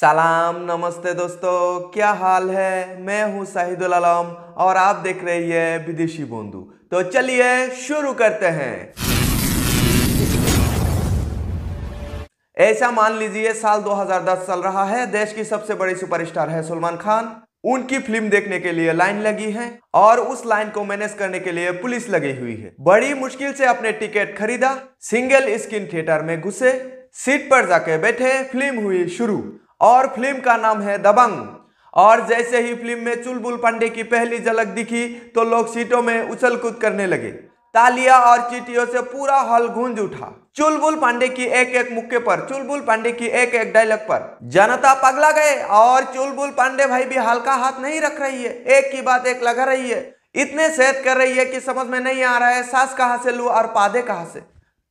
सलाम नमस्ते दोस्तों क्या हाल है मैं हूं शाहिदुल आलम और आप देख रही है विदेशी बोंदू तो चलिए शुरू करते हैं ऐसा मान लीजिए साल 2010 चल रहा है देश की सबसे बड़ी सुपरस्टार है सलमान खान उनकी फिल्म देखने के लिए लाइन लगी है और उस लाइन को मैनेज करने के लिए पुलिस लगी हुई है बड़ी मुश्किल से अपने टिकट खरीदा सिंगल स्क्रीन थिएटर में घुसे सीट पर जाके बैठे फिल्म हुई शुरू और फिल्म का नाम है दबंग और जैसे ही फिल्म में चुलबुल पांडे की पहली झलक दिखी तो लोग सीटों में उछल कूद करने लगे तालिया और चीटियों से पूरा हॉल गूंज उठा चुलबुल पांडे की एक एक मुक्के पर चुलबुल पांडे की एक एक डायलॉग पर जनता पगला गए और चुलबुल पांडे भाई भी हल्का हाथ नहीं रख रही है एक की बात एक लगा रही है इतने सेहत कर रही है कि समझ में नहीं आ रहा है सास कहाँ से लू और पादे कहाँ से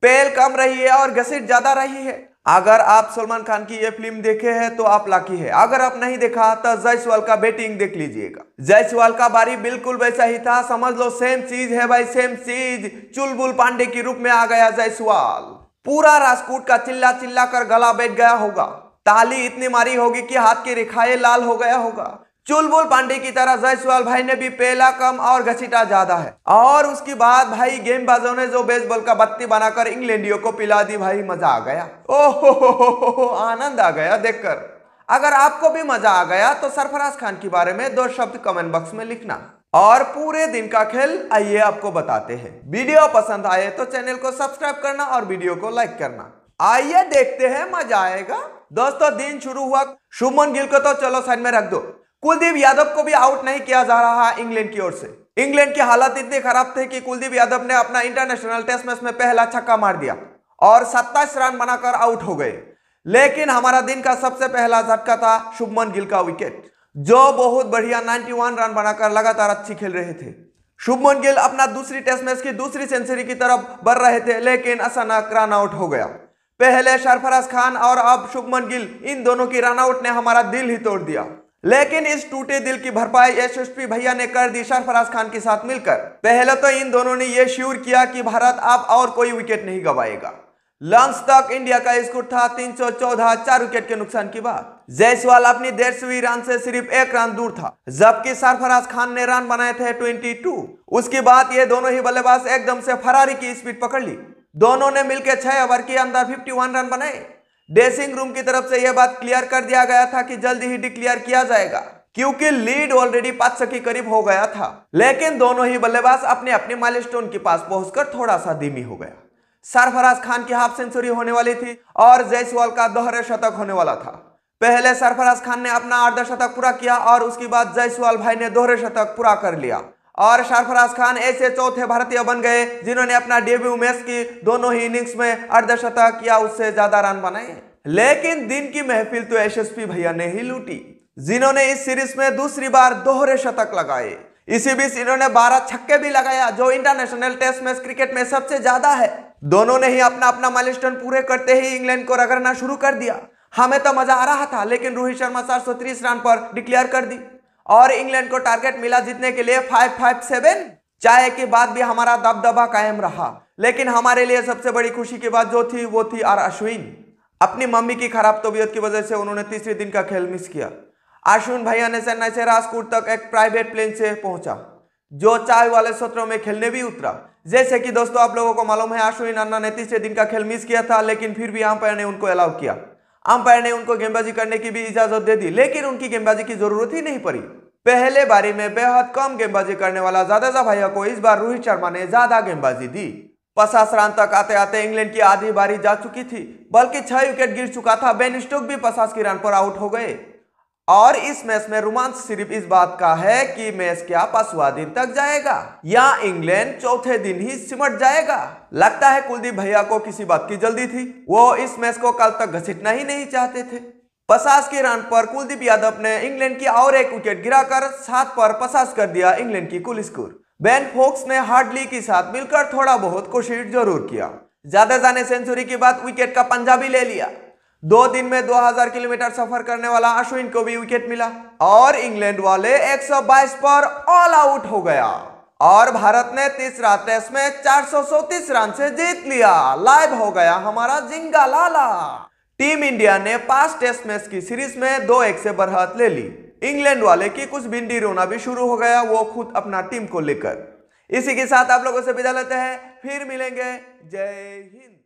पेल कम रही है और घसीट ज्यादा रही है अगर आप सलमान खान की ये फिल्म देखे हैं तो आप लाकी है अगर आप नहीं देखा तो जयसवाल का बेटिंग देख लीजिएगा जयसवाल का बारी बिल्कुल वैसा ही था समझ लो सेम चीज है भाई सेम चीज चुलबुल पांडे के रूप में आ गया जयसवाल पूरा राजकूट का चिल्ला चिल्ला कर गला बैठ गया होगा ताली इतनी मारी होगी कि हाथ की रेखाएं लाल हो गया होगा चुलबुल पांडे की तरह जयसवाल भाई ने भी पहला कम और घसीटा ज्यादा है और उसके बाद भाई गेंदबाजों ने जो बेसबॉल का बत्ती बनाकर इंग्लैंडियों को पिला दी भाई मजा आ गया ओहो हो आनंद आ गया देखकर अगर आपको भी मजा आ गया तो सरफराज खान के बारे में दो शब्द कमेंट बॉक्स में लिखना और पूरे दिन का खेल आइए आपको बताते हैं वीडियो पसंद आए तो चैनल को सब्सक्राइब करना और वीडियो को लाइक करना आइए देखते हैं मजा आएगा दोस्तों दिन शुरू हुआ शुभमन गिल को तो चलो साइड में रख दो कुलदीप यादव को भी आउट नहीं किया जा रहा है इंग्लैंड की ओर से इंग्लैंड की हालत इतनी खराब थी कि कुलदीप यादव ने अपना इंटरनेशनल टेस्ट मैच में पहला छक्का मार दिया और सत्ताईस रन बनाकर आउट हो गए लेकिन हमारा दिन का सबसे पहला झटका था शुभमन गिल का विकेट जो बहुत बढ़िया 91 रन बनाकर लगातार अच्छी खेल रहे थे शुभमन गिल अपना दूसरी टेस्ट मैच की दूसरी सेंचुरी की तरफ बढ़ रहे थे लेकिन अचानक रन आउट हो गया पहले सरफराज खान और अब शुभमन गिल इन दोनों की रन आउट ने हमारा दिल ही तोड़ दिया लेकिन इस टूटे दिल की भरपाई यशस्वी भैया ने कर दी सरफराज खान के साथ मिलकर पहले तो इन दोनों ने यह श्योर किया कि भारत अब और कोई विकेट नहीं गवाएगा लंच तक इंडिया का स्कोर था 314 चार विकेट के नुकसान की बात जयसवाल अपनी डेढ़सवीं रन से सिर्फ एक रन दूर था जबकि सरफराज खान ने रन बनाए थे 22 उसके बाद ये दोनों ही बल्लेबाज एकदम से फरारी की स्पीड पकड़ ली दोनों ने मिलकर छह ओवर के अंदर 51 रन बनाए ड्रेसिंग रूम की तरफ से यह बात क्लियर कर दिया गया था कि जल्द ही डिक्लेयर किया जाएगा क्योंकि लीड ऑलरेडी पांच सौ के करीब हो गया था लेकिन दोनों ही बल्लेबाज अपने अपने माइलस्टोन के पास पहुंचकर थोड़ा सा धीमी हो गया सरफराज खान की हाफ सेंचुरी होने वाली थी और जयसवाल का दोहरे शतक होने वाला था पहले सरफराज खान ने अपना अर्धशतक पूरा किया और उसके बाद जयसवाल भाई ने दोहरे शतक पूरा कर लिया और सरफराज खान ऐसे चौथे भारतीय बन गए जिन्होंने अपना डेब्यू मैच की दोनों ही इनिंग्स में अर्धशतक या उससे ज्यादा रन बनाए लेकिन दिन की महफिल तो यशस्वी भैया ने ही लूटी जिन्होंने इस सीरीज में दूसरी बार दोहरे शतक लगाए इसी बीच इन्होंने 12 छक्के भी लगाया जो इंटरनेशनल टेस्ट मैच क्रिकेट में सबसे ज्यादा है दोनों ने ही अपना अपना माइलस्टोन पूरे करते ही इंग्लैंड को रगड़ना शुरू कर दिया हमें तो मजा आ रहा था लेकिन रोहित शर्मा सात रन पर डिक्लेयर कर दी और इंग्लैंड को टारगेट मिला जीतने के लिए फाइव फाइव सेवन चाय के बाद भी हमारा दबदबा कायम रहा लेकिन हमारे लिए सबसे बड़ी खुशी की बात जो थी वो थी आर अश्विन अपनी मम्मी की खराब तबीयत की वजह से उन्होंने तीसरे दिन का खेल मिस किया अश्विन भैया ने चेन्नई से राजकोट तक एक प्राइवेट प्लेन से पहुंचा जो चाय वाले सत्रों में खेलने भी उतरा जैसे कि दोस्तों आप लोगों को मालूम है अश्विन अन्ना ने तीसरे दिन का खेल मिस किया था लेकिन फिर भी यहाँ पर ने उनको अलाउ किया अंपायर ने उनको गेंदबाजी करने की भी इजाजत दे दी लेकिन उनकी गेंदबाजी की जरूरत ही नहीं पड़ी पहले बारी में बेहद कम गेंदबाजी करने वाला जादेजा भैया को इस बार रोहित शर्मा ने ज्यादा गेंदबाजी दी पचास रन तक आते आते इंग्लैंड की आधी बारी जा चुकी थी बल्कि छह विकेट गिर चुका था बेन स्टोक भी पचास की रन पर आउट हो गए और इस मैच में रोमांच सिर्फ इस बात का है कि मैच क्या पांचवा दिन तक जाएगा या इंग्लैंड चौथे दिन ही सिमट जाएगा लगता है कुलदीप भैया को किसी बात की जल्दी थी वो इस मैच को कल तक घसीटना ही नहीं चाहते थे पचास के रन पर कुलदीप यादव ने इंग्लैंड की और एक विकेट गिराकर सात पर पचास कर दिया इंग्लैंड की कुल स्कोर बेन फोक्स ने हार्डली के साथ मिलकर थोड़ा बहुत कोशिश जरूर किया ज्यादा जाने सेंचुरी के बाद विकेट का पंजा भी ले लिया दो दिन में 2000 किलोमीटर सफर करने वाला अश्विन को भी विकेट मिला और इंग्लैंड वाले 122 पर ऑल आउट हो गया और भारत ने तीसरा टेस्ट में चार रन से जीत लिया लाइव हो गया हमारा जिंगा लाला टीम इंडिया ने पांच टेस्ट मैच की सीरीज में दो एक से बरहत ले ली इंग्लैंड वाले की कुछ भिंडी रोना भी शुरू हो गया वो खुद अपना टीम को लेकर इसी के साथ आप लोगों से विदा लेते हैं फिर मिलेंगे जय हिंद